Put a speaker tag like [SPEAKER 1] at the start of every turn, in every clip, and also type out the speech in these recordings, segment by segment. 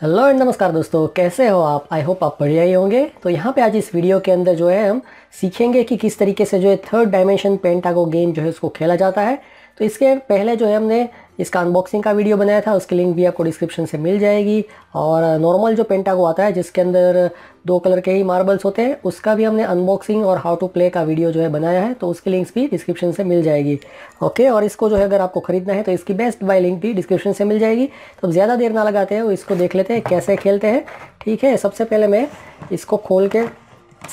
[SPEAKER 1] hello and नमस्कार दोस्तों कैसे हो आप आई होप आप बढ़िया ही होंगे तो यहाँ पे आज इस वीडियो के अंदर जो है हम सीखेंगे कि किस तरीके से जो है थर्ड डायमेंशन पेंटागो गेम जो है उसको खेला जाता है तो इसके पहले जो है हमने इसका अनबॉक्सिंग का वीडियो बनाया था उसकी लिंक भी आपको डिस्क्रिप्शन से मिल जाएगी और नॉर्मल जो पेंटागो आता है जिसके अंदर दो कलर के ही मार्बल्स होते हैं उसका भी हमने अनबॉक्सिंग और हाउ टू प्ले का वीडियो जो है बनाया है तो उसकी लिंक्स भी डिस्क्रिप्शन से मिल जाएगी ओके और इसको जो है अगर आपको खरीदना है तो इसकी बेस्ट बाय लिंक भी डिस्क्रिप्शन से मिल जाएगी तो ज़्यादा देर ना लगाते हैं इसको देख लेते हैं कैसे खेलते हैं ठीक है सबसे पहले मैं इसको खोल के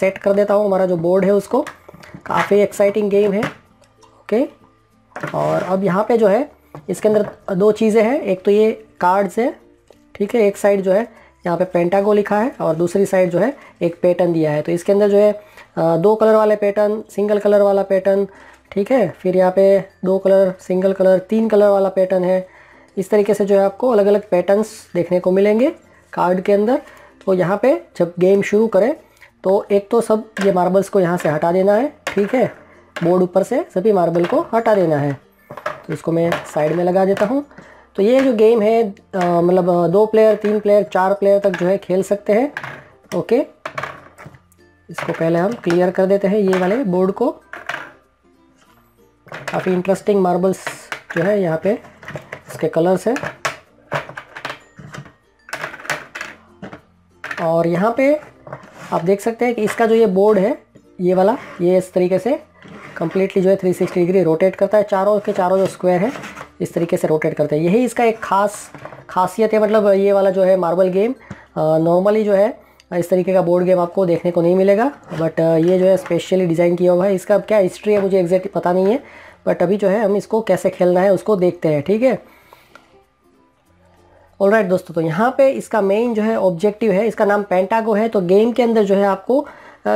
[SPEAKER 1] सेट कर देता हूँ हमारा जो बोर्ड है उसको काफ़ी एक्साइटिंग गेम है ओके और अब यहाँ पर जो है इसके अंदर दो चीज़ें हैं एक तो ये कार्ड्स है ठीक है एक साइड जो है यहाँ पे पेंटागो लिखा है और दूसरी साइड जो है एक पैटर्न दिया है तो इसके अंदर जो है दो कलर वाले पैटर्न सिंगल कलर वाला पैटर्न ठीक है फिर यहाँ पे दो कलर सिंगल कलर तीन कलर वाला पैटर्न है इस तरीके से जो है आपको अलग अलग पैटर्न्स देखने को मिलेंगे कार्ड के अंदर तो यहाँ पर जब गेम शुरू करें तो एक तो सब ये मार्बल्स को यहाँ से हटा देना है ठीक है बोर्ड ऊपर से सभी मार्बल को हटा देना है इसको मैं साइड में लगा देता हूँ तो ये जो गेम है मतलब दो प्लेयर तीन प्लेयर चार प्लेयर तक जो है खेल सकते हैं ओके इसको पहले हम क्लियर कर देते हैं ये वाले बोर्ड को काफ़ी इंटरेस्टिंग मार्बल्स जो है यहाँ पे इसके कलर्स हैं और यहाँ पे आप देख सकते हैं कि इसका जो ये बोर्ड है ये वाला ये इस तरीके से कम्प्लीटली जो है सिक्सटी डिग्री रोटेट करता है चारों के चारों जो स्क्वायर है इस तरीके से रोटेट करते हैं यही इसका एक खास खासियत है मतलब ये वाला जो है मार्बल गेम नॉर्मली जो है इस तरीके का बोर्ड गेम आपको देखने को नहीं मिलेगा बट ये जो है स्पेशली डिज़ाइन किया हुआ है इसका क्या हिस्ट्री है मुझे एग्जैक्ट पता नहीं है बट अभी जो है हम इसको कैसे खेलना है उसको देखते हैं ठीक है ऑल राइट right, दोस्तों तो यहाँ पे इसका मेन जो है ऑब्जेक्टिव है इसका नाम पेंटागो है तो गेम के अंदर जो है आपको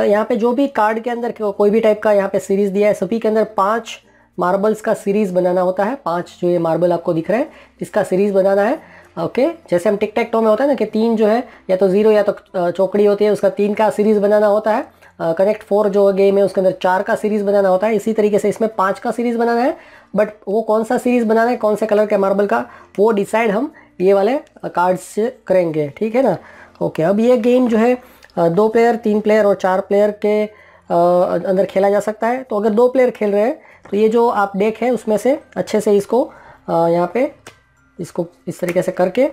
[SPEAKER 1] यहाँ पे जो भी कार्ड के अंदर कोई भी टाइप का यहाँ पे सीरीज़ दिया है सभी के अंदर पाँच मार्बल्स का सीरीज़ बनाना होता है पाँच जो ये मार्बल आपको दिख रहा है इसका सीरीज़ बनाना है ओके जैसे हम टिकटैक टो में होता है ना कि तीन जो है या तो ज़ीरो या तो चौकड़ी होती है उसका तीन का सीरीज़ बनाना होता है कनेक्ट फोर जो गेम है उसके अंदर चार का सीरीज़ बनाना होता है इसी तरीके से इसमें पाँच का सीरीज़ बनाना है बट वो कौन सा सीरीज़ बनाना है कौन से कलर के मार्बल का वो डिसाइड हम ये वाले कार्ड्स से करेंगे ठीक है ना ओके अब ये गेम जो है दो प्लेयर तीन प्लेयर और चार प्लेयर के अं-, अंदर खेला जा सकता है तो अगर दो प्लेयर खेल रहे हैं तो ये जो आप डेक है उसमें से अच्छे से इसको यहाँ पे इसको इस तरीके से करके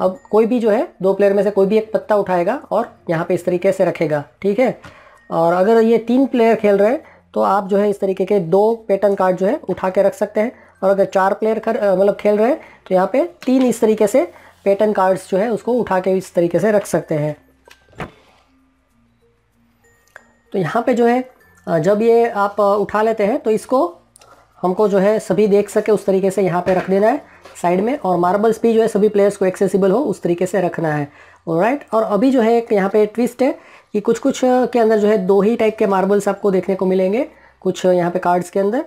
[SPEAKER 1] अब कोई भी जो है दो प्लेयर में से कोई भी एक पत्ता उठाएगा और यहाँ पे इस तरीके से रखेगा ठीक है और अगर ये तीन प्लेयर खेल रहे हैं तो आप जो है इस तरीके के दो पैटर्न कार्ड जो है उठा के रख सकते हैं और अगर चार प्लेयर कर मतलब खेल रहे हैं तो यहाँ पर तीन इस तरीके से पैटर्न कार्ड्स जो है उसको उठा के इस तरीके से रख सकते हैं तो यहाँ पे जो है जब ये आप उठा लेते हैं तो इसको हमको जो है सभी देख सके उस तरीके से यहाँ पे रख देना है साइड में और मार्बल्स भी जो है सभी प्लेयर्स को एक्सेसिबल हो उस तरीके से रखना है राइट और अभी जो है एक यहाँ पे ट्विस्ट है कि कुछ कुछ के अंदर जो है दो ही टाइप के मार्बल्स आपको देखने को मिलेंगे कुछ यहाँ पे कार्ड्स के अंदर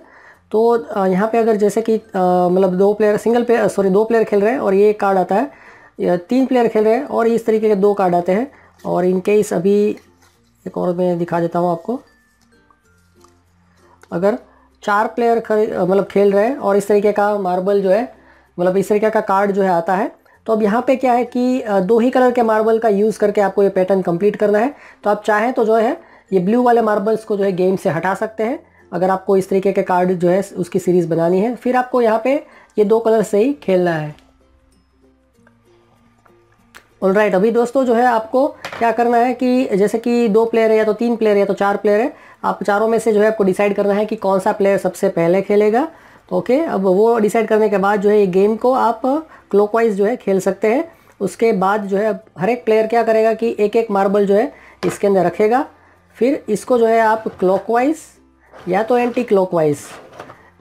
[SPEAKER 1] तो यहाँ पे अगर जैसे कि मतलब दो प्लेयर सिंगल प्लेयर सॉरी दो प्लेयर खेल रहे हैं और ये कार्ड आता है तीन प्लेयर खेल रहे हैं और इस तरीके के दो कार्ड आते हैं और इनकेस अभी एक और मैं दिखा देता हूँ आपको अगर चार प्लेयर मतलब खेल रहे हैं और इस तरीके का मार्बल जो है मतलब इस तरीके का कार्ड जो है आता है तो अब यहाँ पे क्या है कि दो ही कलर के मार्बल का यूज़ करके आपको ये पैटर्न कंप्लीट करना है तो आप चाहें तो जो है ये ब्लू वाले मार्बल्स को जो है गेम से हटा सकते हैं अगर आपको इस तरीके के कार्ड जो है उसकी सीरीज़ बनानी है फिर आपको यहाँ पे ये दो कलर से ही खेलना है ऑल राइट अभी दोस्तों जो है आपको क्या करना है कि जैसे कि दो प्लेयर है या तो तीन प्लेयर है या तो चार प्लेयर है आप चारों में से जो है आपको डिसाइड करना है कि कौन सा प्लेयर सबसे पहले खेलेगा तो ओके अब वो डिसाइड करने के बाद जो है ये गेम को आप क्लॉकवाइज जो है खेल सकते हैं उसके बाद जो है हर एक प्लेयर क्या करेगा कि एक एक मार्बल जो है इसके अंदर रखेगा फिर इसको जो है आप क्लॉकवाइज या तो एंटी क्लॉकवाइज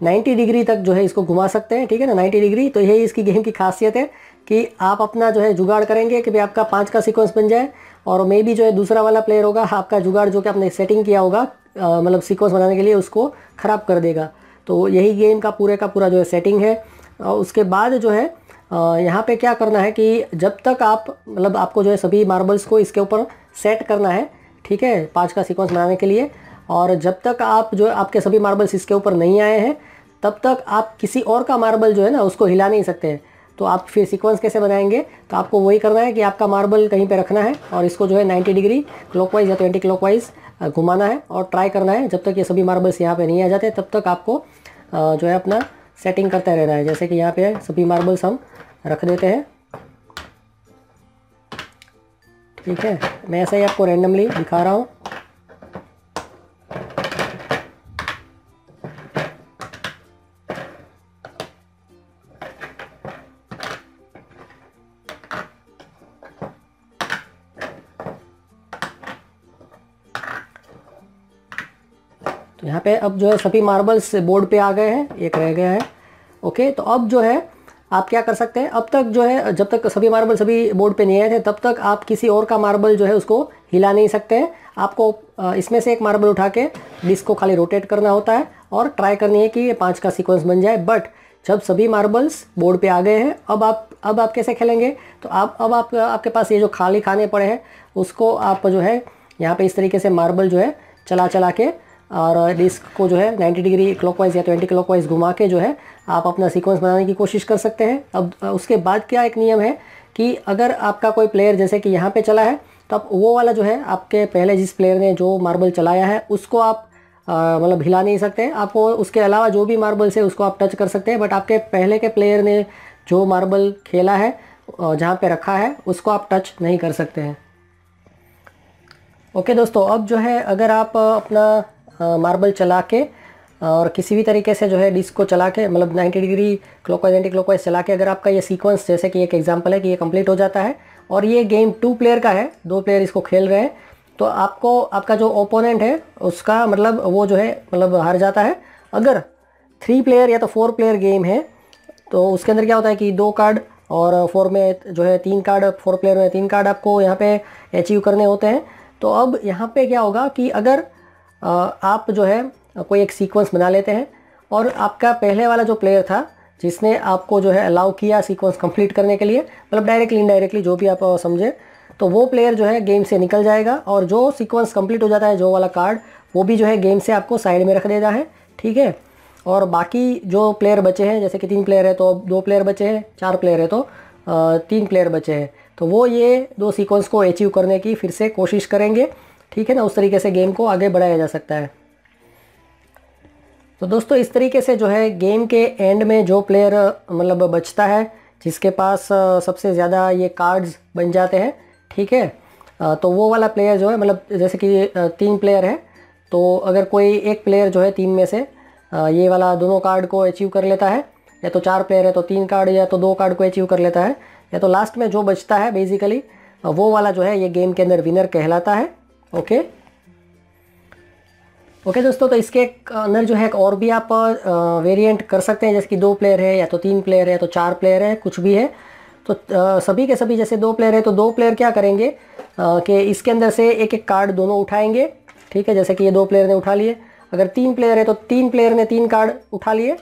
[SPEAKER 1] 90 डिग्री तक जो है इसको घुमा सकते हैं ठीक है ना 90 डिग्री तो यही इसकी गेम की खासियत है कि आप अपना जो है जुगाड़ करेंगे कि भाई आपका पाँच का सीक्वेंस बन जाए और मे भी जो है दूसरा वाला प्लेयर होगा आपका जुगाड़ जो कि आपने सेटिंग किया होगा मतलब सीक्वेंस बनाने के लिए उसको ख़राब कर देगा तो यही गेम का पूरे का पूरा जो है सेटिंग है और उसके बाद जो है यहाँ पे क्या करना है कि जब तक आप मतलब आपको जो है सभी मार्बल्स को इसके ऊपर सेट करना है ठीक है पाँच का सीक्वेंस बनाने के लिए और जब तक आप जो आपके सभी मार्बल्स इसके ऊपर नहीं आए हैं तब तक आप किसी और का मार्बल जो है ना उसको हिला नहीं सकते हैं तो आप फिर सीक्वेंस कैसे बनाएंगे तो आपको वही करना है कि आपका मार्बल कहीं पे रखना है और इसको जो है 90 डिग्री क्लॉकवाइज या तो एंटी क्लॉकवाइज घुमाना है और ट्राई करना है जब तक ये सभी मार्बल्स यहाँ पे नहीं आ जाते तब तक आपको जो है अपना सेटिंग करते रहना है जैसे कि यहाँ पे सभी मार्बल्स हम रख देते हैं ठीक है मैं ऐसा ही आपको रैंडमली दिखा रहा हूँ यहाँ पे अब जो है सभी मार्बल्स बोर्ड पे आ गए हैं एक रह गया है ओके तो अब जो है आप क्या कर सकते हैं अब तक जो है जब तक सभी मार्बल सभी बोर्ड पे नहीं आए थे तब तक आप किसी और का मार्बल जो है उसको हिला नहीं सकते हैं आपको इसमें से एक मार्बल उठा के डिस्क को खाली रोटेट करना होता है और ट्राई करनी है कि ये पाँच का सिक्वेंस बन जाए बट जब सभी मार्बल्स बोर्ड पे आ गए हैं अब आप अब आप कैसे खेलेंगे तो आप अब आप आपके पास ये जो खाली खाने पड़े हैं उसको आप जो है यहाँ पे इस तरीके से मार्बल जो है चला चला के और डिस्क को जो है 90 डिग्री क्लॉकवाइज या 20 क्लॉकवाइज घुमा के जो है आप अपना सीक्वेंस बनाने की कोशिश कर सकते हैं अब उसके बाद क्या एक नियम है कि अगर आपका कोई प्लेयर जैसे कि यहाँ पे चला है तो आप वो वाला जो है आपके पहले जिस प्लेयर ने जो मार्बल चलाया है उसको आप मतलब हिला नहीं सकते आप उसके अलावा जो भी मार्बल्स है उसको आप टच कर सकते हैं बट आपके पहले के प्लेयर ने जो मार्बल खेला है जहाँ पर रखा है उसको आप टच नहीं कर सकते हैं ओके दोस्तों अब जो है अगर आप अपना मार्बल हाँ, चला के और किसी भी तरीके से जो है डिस्क को चला के मतलब 90 डिग्री क्लॉकवाइज एंटी क्लॉकवाइज चला के अगर आपका ये सीक्वेंस जैसे कि एक एग्जांपल है कि ये कंप्लीट हो जाता है और ये गेम टू प्लेयर का है दो प्लेयर इसको खेल रहे हैं तो आपको आपका जो ओपोनेंट है उसका मतलब वो जो है मतलब हार जाता है अगर थ्री प्लेयर या तो फोर प्लेयर गेम है तो उसके अंदर क्या होता है कि दो कार्ड और फोर में जो है तीन कार्ड फोर प्लेयर में तीन कार्ड आपको यहाँ पे अचीव करने होते हैं तो अब यहाँ पे क्या होगा कि अगर आप जो है कोई एक सीक्वेंस बना लेते हैं और आपका पहले वाला जो प्लेयर था जिसने आपको जो है अलाउ किया सीक्वेंस कंप्लीट करने के लिए मतलब डायरेक्टली इनडायरेक्टली जो भी आप समझे तो वो प्लेयर जो है गेम से निकल जाएगा और जो सीक्वेंस कंप्लीट हो जाता है जो वाला कार्ड वो भी जो है गेम से आपको साइड में रख देना है ठीक है और बाकी जो प्लेयर बचे हैं जैसे कि तीन प्लेयर है तो दो प्लेयर बचे हैं चार प्लेयर है तो तीन प्लेयर बचे हैं तो वो ये दो सीक्वेंस को अचीव करने की फिर से कोशिश करेंगे ठीक है ना उस तरीके से गेम को आगे बढ़ाया जा सकता है तो दोस्तों इस तरीके से जो है गेम के एंड में जो प्लेयर मतलब बचता है जिसके पास सबसे ज़्यादा ये कार्ड्स बन जाते हैं ठीक है तो वो वाला प्लेयर जो है मतलब जैसे कि तीन प्लेयर है तो अगर कोई एक प्लेयर जो है तीन में से ये वाला दोनों कार्ड को अचीव कर लेता है या तो चार प्लेयर है तो तीन कार्ड या तो दो कार्ड को अचीव कर लेता है या तो लास्ट में जो बचता है बेसिकली वो वाला जो है ये गेम के अंदर विनर कहलाता है ओके ओके दोस्तों तो इसके अंदर जो है और भी आप वेरिएंट कर सकते हैं जैसे कि दो प्लेयर है या तो तीन प्लेयर है तो चार प्लेयर है कुछ भी है तो सभी के सभी जैसे दो प्लेयर है तो दो प्लेयर क्या करेंगे कि इसके अंदर से एक एक कार्ड दोनों उठाएंगे ठीक है जैसे कि ये दो प्लेयर ने उठा लिए अगर तीन प्लेयर है तो तीन प्लेयर ने तीन कार्ड उठा लिए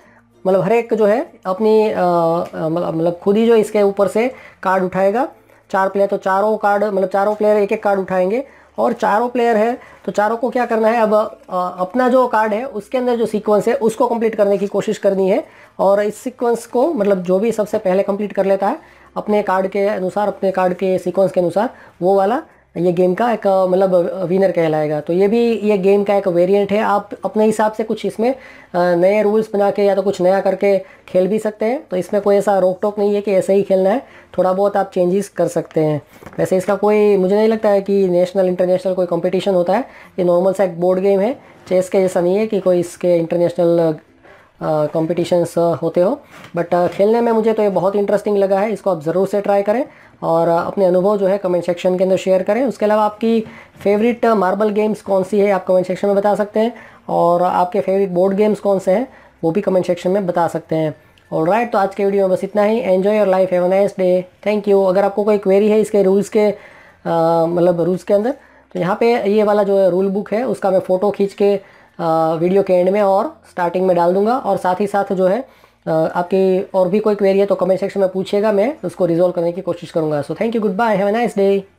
[SPEAKER 1] मतलब हर एक जो है अपनी मतलब, मतलब खुद ही जो इसके ऊपर से कार्ड उठाएगा चार प्लेयर तो चारों कार्ड मतलब चारों प्लेयर एक एक कार्ड उठाएंगे और चारों प्लेयर है तो चारों को क्या करना है अब आ, अपना जो कार्ड है उसके अंदर जो सीक्वेंस है उसको कंप्लीट करने की कोशिश करनी है और इस सीक्वेंस को मतलब जो भी सबसे पहले कंप्लीट कर लेता है अपने कार्ड के अनुसार अपने कार्ड के सीक्वेंस के अनुसार वो वाला ये गेम का एक मतलब विनर कहलाएगा तो ये भी ये गेम का एक वेरिएंट है आप अपने हिसाब से कुछ इसमें नए रूल्स बना के या तो कुछ नया करके खेल भी सकते हैं तो इसमें कोई ऐसा रोक टोक नहीं है कि ऐसे ही खेलना है थोड़ा बहुत आप चेंजेस कर सकते हैं वैसे इसका कोई मुझे नहीं लगता है कि नेशनल इंटरनेशनल कोई कॉम्पिटिशन होता है ये नॉर्मल सा एक बोर्ड गेम है चेस के जैसा नहीं है कि कोई इसके इंटरनेशनल कॉम्पिटिशन्स होते हो बट खेलने में मुझे तो ये बहुत इंटरेस्टिंग लगा है इसको आप ज़रूर से ट्राई करें और अपने अनुभव जो है कमेंट सेक्शन के अंदर शेयर करें उसके अलावा आपकी फेवरेट मार्बल गेम्स कौन सी है आप कमेंट सेक्शन में बता सकते हैं और आपके फेवरेट बोर्ड गेम्स कौन से हैं वो भी कमेंट सेक्शन में बता सकते हैं और राइट तो आज के वीडियो में बस इतना ही enjoy your life have nice day thank you अगर आपको कोई क्वेरी है इसके रूल्स के मतलब रूल्स के अंदर तो यहाँ पे ये वाला जो है रूल बुक है उसका मैं फ़ोटो खींच के वीडियो के एंड में और स्टार्टिंग में डाल दूंगा और साथ ही साथ जो है आपकी और भी कोई क्वेरी है तो कमेंट सेक्शन में पूछिएगा मैं उसको रिजोल्व करने की कोशिश करूँगा so thank you good bye have a nice day